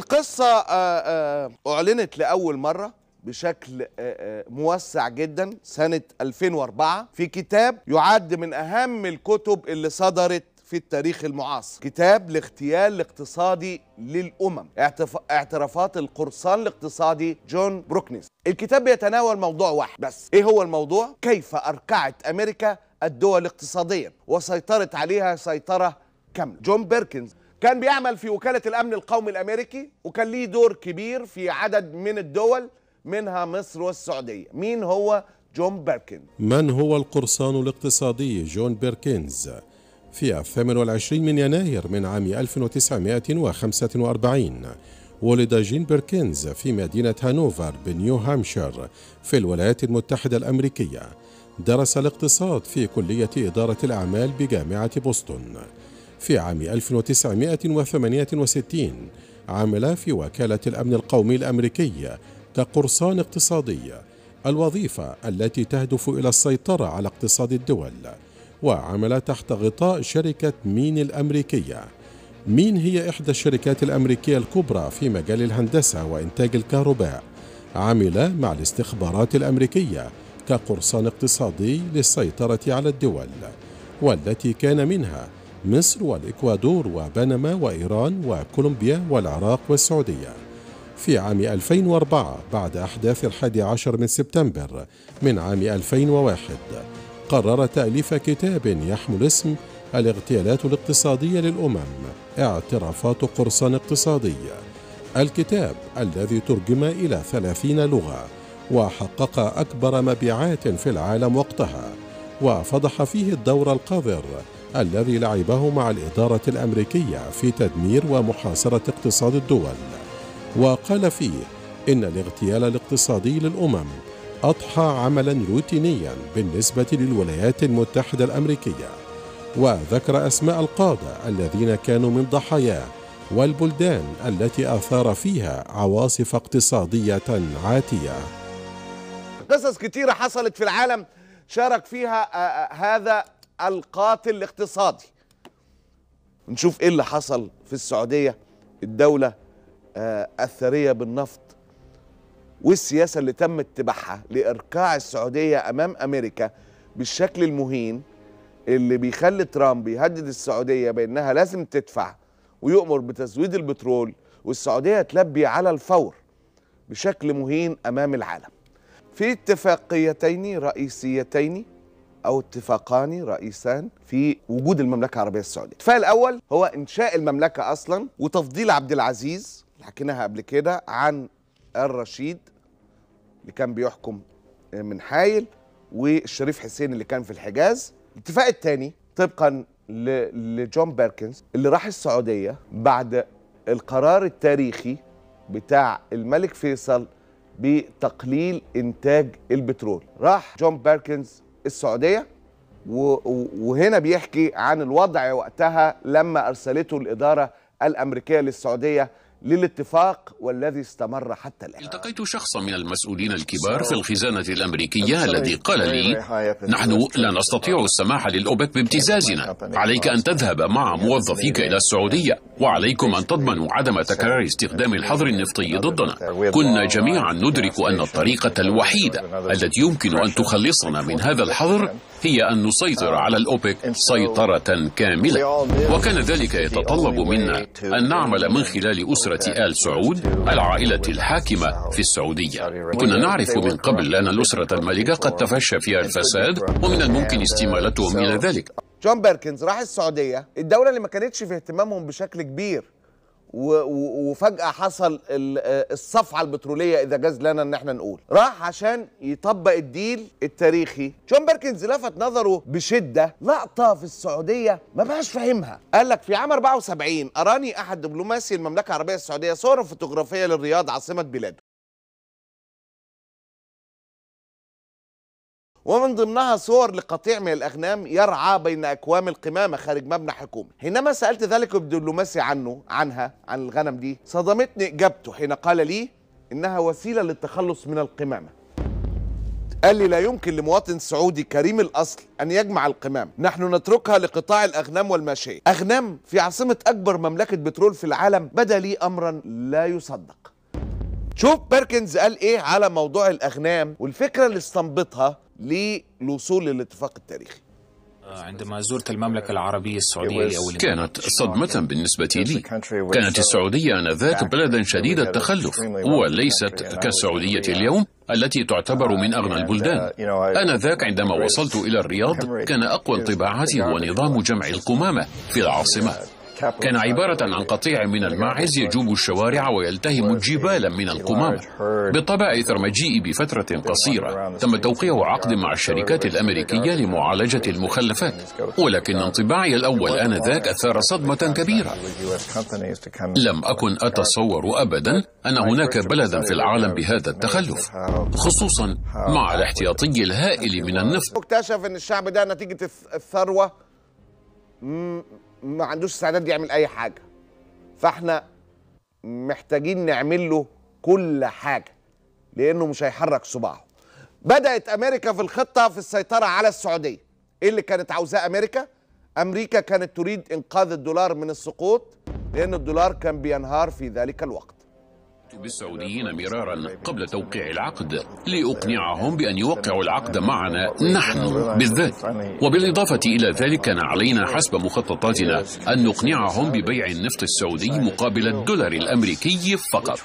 القصة آه، آه، أعلنت لأول مرة بشكل آه، موسع جدا سنة 2004 في كتاب يعد من أهم الكتب اللي صدرت في التاريخ المعاصر كتاب الاغتيال الاقتصادي للأمم اعترافات القرصان الاقتصادي جون بروكنيس الكتاب بيتناول موضوع واحد بس ايه هو الموضوع؟ كيف أركعت أمريكا الدول اقتصاديا وسيطرت عليها سيطرة كاملة جون بيركنز كان بيعمل في وكالة الأمن القومي الأمريكي وكان ليه دور كبير في عدد من الدول منها مصر والسعودية مين هو جون بيركنز من هو القرصان الاقتصادي جون بيركنز في 28 من يناير من عام 1945 ولد جين بيركنز في مدينة هانوفر بنيو هامشير في الولايات المتحدة الأمريكية درس الاقتصاد في كلية إدارة الأعمال بجامعة بوسطن في عام 1968 عمل في وكالة الأمن القومي الأمريكية كقرصان اقتصادي الوظيفة التي تهدف إلى السيطرة على اقتصاد الدول وعمل تحت غطاء شركة مين الأمريكية مين هي إحدى الشركات الأمريكية الكبرى في مجال الهندسة وإنتاج الكهرباء عمل مع الاستخبارات الأمريكية كقرصان اقتصادي للسيطرة على الدول والتي كان منها مصر والإكوادور وبنما وإيران وكولومبيا والعراق والسعودية في عام 2004 بعد أحداث الحادي عشر من سبتمبر من عام 2001 قرر تأليف كتاب يحمل اسم الاغتيالات الاقتصادية للأمم اعترافات قرصان اقتصادية الكتاب الذي ترجم إلى ثلاثين لغة وحقق أكبر مبيعات في العالم وقتها وفضح فيه الدور القذر الذي لعبه مع الإدارة الأمريكية في تدمير ومحاصرة اقتصاد الدول وقال فيه إن الاغتيال الاقتصادي للأمم أضحى عملا روتينيا بالنسبة للولايات المتحدة الأمريكية وذكر أسماء القادة الذين كانوا من ضحاياه والبلدان التي أثار فيها عواصف اقتصادية عاتية قصص كثيرة حصلت في العالم شارك فيها آه، آه، هذا القاتل الاقتصادي نشوف ايه اللي حصل في السعوديه الدوله آه الثريه بالنفط والسياسه اللي تم اتباعها لاركاع السعوديه امام امريكا بالشكل المهين اللي بيخلي ترامب يهدد السعوديه بانها لازم تدفع ويؤمر بتزويد البترول والسعوديه تلبي على الفور بشكل مهين امام العالم. في اتفاقيتين رئيسيتين أو اتفاقان رئيسان في وجود المملكة العربية السعودية الاتفاق الأول هو إنشاء المملكة أصلا وتفضيل عبد العزيز اللي حكيناها قبل كده عن الرشيد اللي كان بيحكم من حايل والشريف حسين اللي كان في الحجاز الاتفاق الثاني طبقا لجون بيركنز اللي راح السعودية بعد القرار التاريخي بتاع الملك فيصل بتقليل إنتاج البترول راح جون بيركنز السعوديه وهنا بيحكي عن الوضع وقتها لما ارسلته الاداره الامريكيه للسعوديه للاتفاق والذي استمر حتى الآن التقيت شخصا من المسؤولين الكبار في الخزانة الأمريكية الذي قال لي نحن لا نستطيع السماح للأوبك بابتزازنا عليك أن تذهب مع موظفيك إلى السعودية وعليكم أن تضمنوا عدم تكرار استخدام الحظر النفطي ضدنا كنا جميعا ندرك أن الطريقة الوحيدة التي يمكن أن تخلصنا من هذا الحظر هي أن نسيطر على الأوبك سيطرة كاملة وكان ذلك يتطلب منا أن نعمل من خلال أسرة آل سعود العائلة الحاكمة في السعودية كنا نعرف من قبل أن الأسرة المالكة قد تفشى فيها الفساد ومن الممكن استمالتهم إلى ذلك جون بيركنز راح السعودية الدولة اللي ما كانتش في اهتمامهم بشكل كبير وفجأة حصل آه، الصفعة البترولية إذا جاز لنا إن احنا نقول راح عشان يطبق الديل التاريخي جون بيركنز لفت نظره بشدة لقطة في السعودية ما بقاش فاهمها قال لك في عام 74 أراني أحد دبلوماسي المملكة العربية السعودية صورة فوتوغرافية للرياض عاصمة بلاده ومن ضمنها صور لقطيع من الأغنام يرعى بين أكوام القمامة خارج مبنى حكومي حينما سألت ذلك الدبلوماسي عنه عنها عن الغنم دي صدمتني إجابته حين قال لي إنها وسيلة للتخلص من القمامة قال لي لا يمكن لمواطن سعودي كريم الأصل أن يجمع القمام نحن نتركها لقطاع الأغنام والماشية أغنام في عاصمة أكبر مملكة بترول في العالم بدا لي أمرا لا يصدق شوف بيركنز قال ايه على موضوع الاغنام والفكره اللي استنبطها للوصول للاتفاق التاريخي آه، عندما زرت المملكة العربية السعودية أول كانت صدمة بالنسبة لي كانت السعودية آنذاك بلدا شديد التخلف وليست كالسعودية اليوم التي تعتبر من أغنى البلدان آنذاك عندما وصلت إلى الرياض كان أقوى انطباعاتي هو نظام جمع القمامة في العاصمة كان عبارة عن قطيع من الماعز يجوب الشوارع ويلتهم جبالا من القمامة بالطبع إثر مجيئي بفترة قصيرة تم توقيع عقد مع الشركات الأمريكية لمعالجة المخلفات ولكن انطباعي الأول آنذاك أثار صدمة كبيرة لم أكن أتصور أبدا أن هناك بلدا في العالم بهذا التخلف خصوصا مع الاحتياطي الهائل من النفط اكتشف أن الشعب ده نتيجة الثروة ما عندوش استعداد يعمل اي حاجه فاحنا محتاجين نعمل له كل حاجه لانه مش هيحرك صباعه بدات امريكا في الخطه في السيطره على السعوديه ايه اللي كانت عاوزاه امريكا امريكا كانت تريد انقاذ الدولار من السقوط لان الدولار كان بينهار في ذلك الوقت بالسعوديين مرارا قبل توقيع العقد لأقنعهم بأن يوقعوا العقد معنا نحن بالذات وبالإضافة إلى ذلك كان علينا حسب مخططاتنا أن نقنعهم ببيع النفط السعودي مقابل الدولار الأمريكي فقط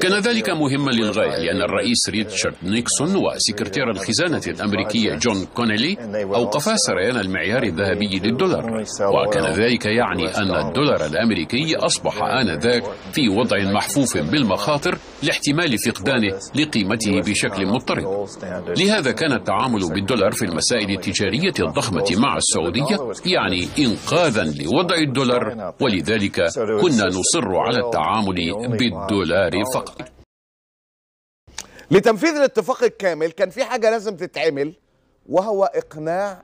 كان ذلك مهما للغاية لأن الرئيس ريتشارد نيكسون وسكرتير الخزانة الأمريكية جون كونيلي أوقفا سريان المعيار الذهبي للدولار وكان ذلك يعني أن الدولار الأمريكي أصبح آنذاك في وضع محفوف بالمعيار المخاطر لاحتمال فقدانه لقيمته بشكل مضطرد لهذا كان التعامل بالدولار في المسائل التجارية الضخمة مع السعودية يعني إنقاذا لوضع الدولار ولذلك كنا نصر على التعامل بالدولار فقط لتنفيذ الاتفاق الكامل كان في حاجة لازم تتعمل وهو إقناع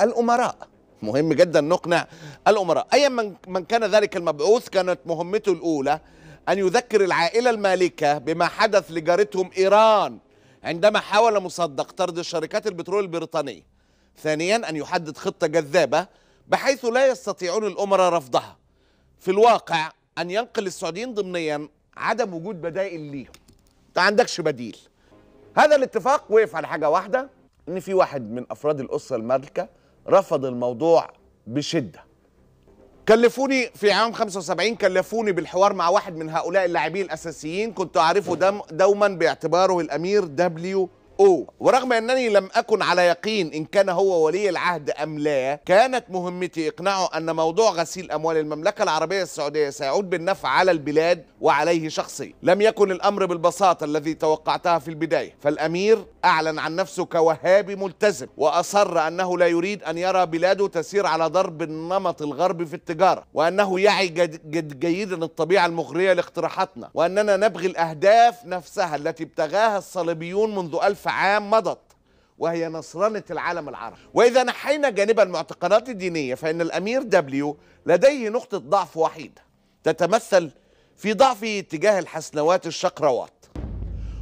الأمراء مهم جدا نقنع الأمراء أيا من كان ذلك المبعوث كانت مهمته الأولى أن يذكر العائلة المالكة بما حدث لجارتهم إيران عندما حاول مصدق طرد شركات البترول البريطانية ثانيا أن يحدد خطة جذابة بحيث لا يستطيعون الأمراء رفضها في الواقع أن ينقل السعوديين ضمنيا عدم وجود بدائل ليهم ما عندكش بديل هذا الاتفاق وقف على حاجة واحدة إن في واحد من أفراد الأسرة المالكة رفض الموضوع بشدة كلفوني في عام 75 كلفوني بالحوار مع واحد من هؤلاء اللاعبين الاساسيين كنت اعرفه دوما باعتباره الامير دبليو او ورغم انني لم اكن على يقين ان كان هو ولي العهد ام لا كانت مهمتي اقناعه ان موضوع غسيل اموال المملكه العربيه السعوديه سيعود بالنفع على البلاد وعليه شخصي لم يكن الامر بالبساطه الذي توقعتها في البدايه فالامير اعلن عن نفسه كوهابي ملتزم واصر انه لا يريد ان يرى بلاده تسير على ضرب النمط الغربي في التجاره وانه يعي جد جد جيدا الطبيعه المغريه لاقتراحاتنا واننا نبغي الاهداف نفسها التي ابتغاها الصليبيون منذ ألف عام مضت وهي نصرنة العالم العربي وإذا نحينا جانب المعتقدات الدينية فإن الأمير دبليو لديه نقطة ضعف وحيدة تتمثل في ضعفه تجاه الحسنوات الشقروات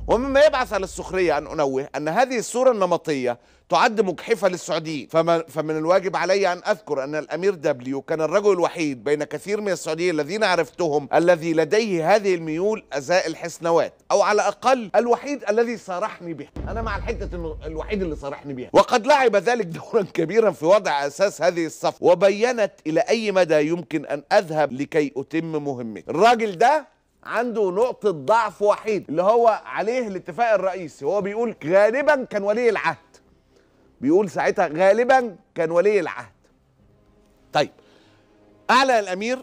ومما يبعث على السخرية أن أنوه أن هذه الصورة النمطية تعد مجحفة للسعوديين فمن الواجب علي أن أذكر أن الأمير دبليو كان الرجل الوحيد بين كثير من السعوديين الذين عرفتهم الذي لديه هذه الميول أزاء الحسنوات أو على الأقل الوحيد الذي صارحني بها أنا مع الحتة أنه الوحيد اللي صارحني بها وقد لعب ذلك دورا كبيرا في وضع أساس هذه الصف وبينت إلى أي مدى يمكن أن أذهب لكي أتم مهمتي الراجل ده عنده نقطه ضعف وحيد اللي هو عليه الاتفاق الرئيسي هو بيقول غالبا كان ولي العهد بيقول ساعتها غالبا كان ولي العهد طيب اعلن الامير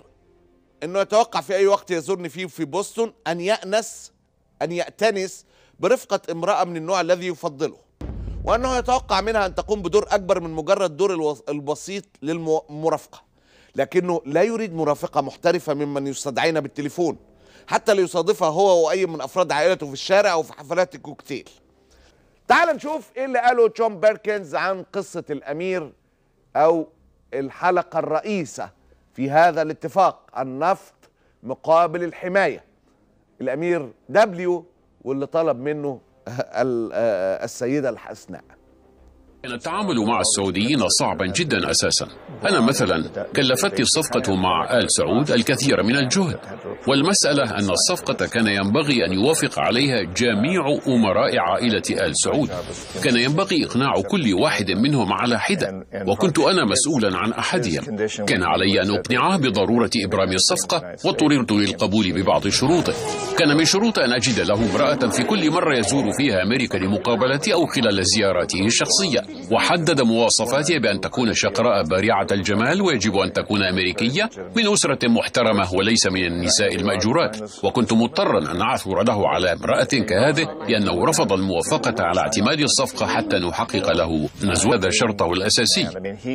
انه يتوقع في اي وقت يزورني فيه في بوسطن ان يأنس ان يأتنس برفقة امرأة من النوع الذي يفضله وانه يتوقع منها ان تقوم بدور اكبر من مجرد دور البسيط للمرافقة لكنه لا يريد مرافقة محترفة ممن يستدعينا بالتليفون حتى ليصادفها هو واي من افراد عائلته في الشارع او في حفلات الكوكتيل تعال نشوف ايه اللي قاله تشون بيركنز عن قصه الامير او الحلقه الرئيسه في هذا الاتفاق النفط مقابل الحمايه الامير دبليو واللي طلب منه آه، آه، السيده الحسناء التعامل مع السعوديين صعبا جدا أساسا أنا مثلا كلفتني الصفقة مع آل سعود الكثير من الجهد والمسألة أن الصفقة كان ينبغي أن يوافق عليها جميع أمراء عائلة آل سعود كان ينبغي إقناع كل واحد منهم على حدة وكنت أنا مسؤولا عن أحدهم كان علي أن أقنعه بضرورة إبرام الصفقة واضطررت للقبول ببعض شروطه كان من شروط أن أجد له امرأة في كل مرة يزور فيها أمريكا لمقابلتي أو خلال زياراته الشخصية وحدد مواصفاتها بأن تكون شقراء بارعة الجمال ويجب أن تكون أمريكية من أسرة محترمة وليس من النساء المأجورات وكنت مضطرا أن أعثر له على امرأة كهذه لأنه رفض الموافقة على اعتماد الصفقة حتى نحقق له نزوة هذا شرطه الأساسي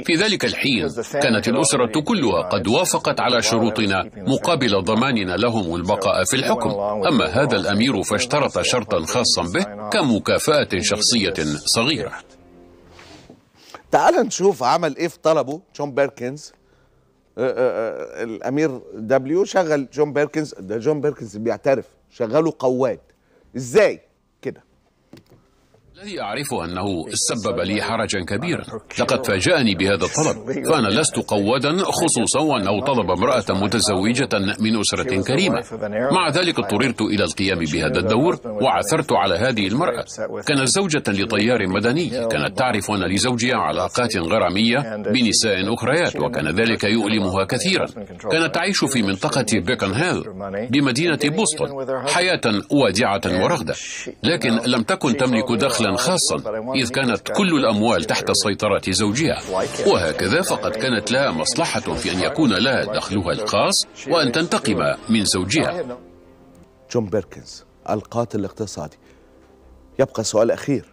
في ذلك الحين كانت الأسرة كلها قد وافقت على شروطنا مقابل ضماننا لهم البقاء في الحكم أما هذا الأمير فاشترط شرطا خاصا به كمكافأة شخصية صغيرة تعال نشوف عمل ايه في طلبه جون بيركنز أه، أه، أه، الامير دبليو شغل جون بيركنز ده جون بيركنز بيعترف شغله قواد ازاي الذي أعرف أنه سبب لي حرجا كبيرا لقد فاجأني بهذا الطلب أيوة. فأنا لست قودا خصوصا وأنه طلب امرأة متزوجة من أسرة كريمة مع ذلك اضطررت إلى القيام بهذا الدور وعثرت على هذه المرأة كانت زوجة لطيار مدني كانت تعرف أن لزوجها علاقات غرامية بنساء أخريات وكان ذلك يؤلمها كثيرا كانت تعيش في منطقة بيكن هيل بمدينة بوسطن حياة وادعة ورغدة لكن لم تكن تملك دخلا شكلا خاصا إذ كانت كل الأموال تحت سيطرة زوجها وهكذا فقد كانت لها مصلحة في أن يكون لها دخلها الخاص وأن تنتقم من زوجها جون بيركنز القاتل الاقتصادي يبقى سؤال أخير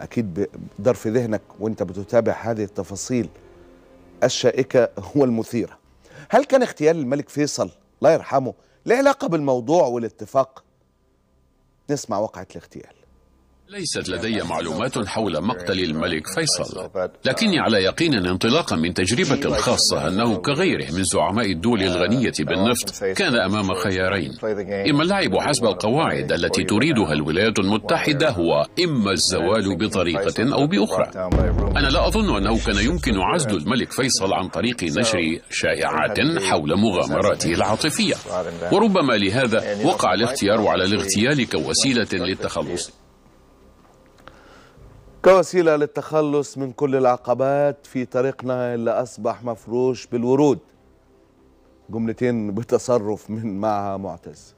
أكيد في ذهنك وأنت بتتابع هذه التفاصيل الشائكة والمثيرة هل كان اغتيال الملك فيصل الله يرحمه له علاقة بالموضوع والاتفاق نسمع وقعة الاغتيال ليست لدي معلومات حول مقتل الملك فيصل لكني على يقين انطلاقا من تجربة خاصة أنه كغيره من زعماء الدول الغنية بالنفط كان أمام خيارين إما اللعب حسب القواعد التي تريدها الولايات المتحدة هو إما الزوال بطريقة أو بأخرى أنا لا أظن أنه كان يمكن عزل الملك فيصل عن طريق نشر شائعات حول مغامراته العاطفية وربما لهذا وقع الاختيار على الاغتيال كوسيلة للتخلص كوسيلة للتخلص من كل العقبات في طريقنا اللي أصبح مفروش بالورود جملتين بتصرف من معها معتز